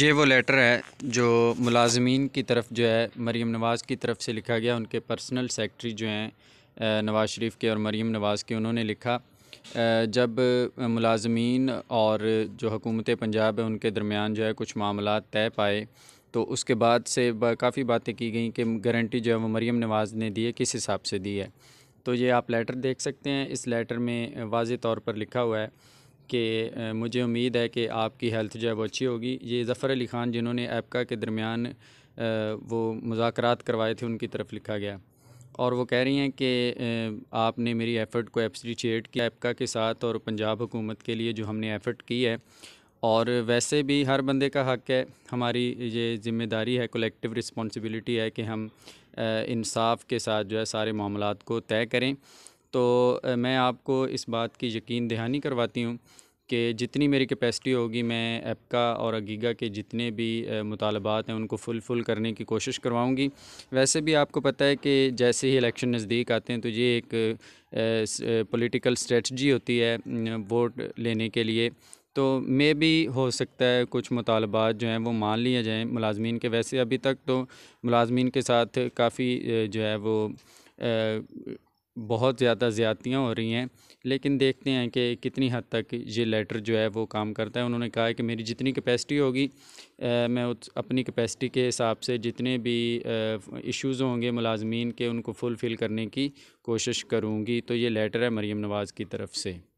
ये वो लेटर है जो मुलाजमीन की तरफ जो है मरीम नवाज़ की तरफ से लिखा गया उनके पर्सनल सेक्रेटरी जो हैं नवाज़ शरीफ के और मरीम नवाज़ के उन्होंने लिखा जब मुलाजमीन और जो हकूमत पंजाब है उनके दरमियान जो है कुछ मामला तय पाए तो उसके बाद से काफ़ी बातें की गई कि गारंटी जो है वो मरीम नवाज़ ने दी है किस हिसाब से दी है तो ये आप लेटर देख सकते हैं इस लेटर में वाज तौर पर लिखा हुआ है कि मुझे उम्मीद है कि आपकी हेल्थ जो है वो अच्छी होगी ये ज़फ़र अली ख़ान जिन्होंने एपका के दरमियान वो मुजाकर करवाए थे उनकी तरफ लिखा गया और वो कह रही हैं कि आपने मेरी एफ़र्ट को एप्रीशिएट किया एपका के साथ और पंजाब हुकूमत के लिए जो हमने एफ़र्ट की है और वैसे भी हर बंदे का हक है हमारी ये ज़िम्मेदारी है कलेक्टिव रिस्पॉन्सिबिलिटी है कि हम इंसाफ के साथ जो है सारे मामला को तय करें तो मैं आपको इस बात की यकीन दहानी करवाती हूँ कि जितनी मेरी कैपेसिटी होगी मैं एपका और अगीगा के जितने भी मुतालबात हैं उनको फुल फुल करने की कोशिश करवाऊंगी वैसे भी आपको पता है कि जैसे ही इलेक्शन नज़दीक आते हैं तो ये एक पॉलिटिकल स्ट्रेटजी होती है वोट लेने के लिए तो मे भी हो सकता है कुछ मुतालबात जो हैं वो मान लिए जाएँ मुलाजमीन के वैसे अभी तक तो मुलाजमीन के साथ काफ़ी जो है वो बहुत ज़्यादा ज़्यादतियाँ हो रही हैं लेकिन देखते हैं कि कितनी हद तक ये लेटर जो है वो काम करता है उन्होंने कहा है कि मेरी जितनी कैपेसिटी होगी मैं उस अपनी कैपेसिटी के हिसाब से जितने भी इश्यूज़ होंगे मुलाजमीन के उनको फुलफ़िल करने की कोशिश करूँगी तो ये लेटर है मरीम नवाज़ की तरफ से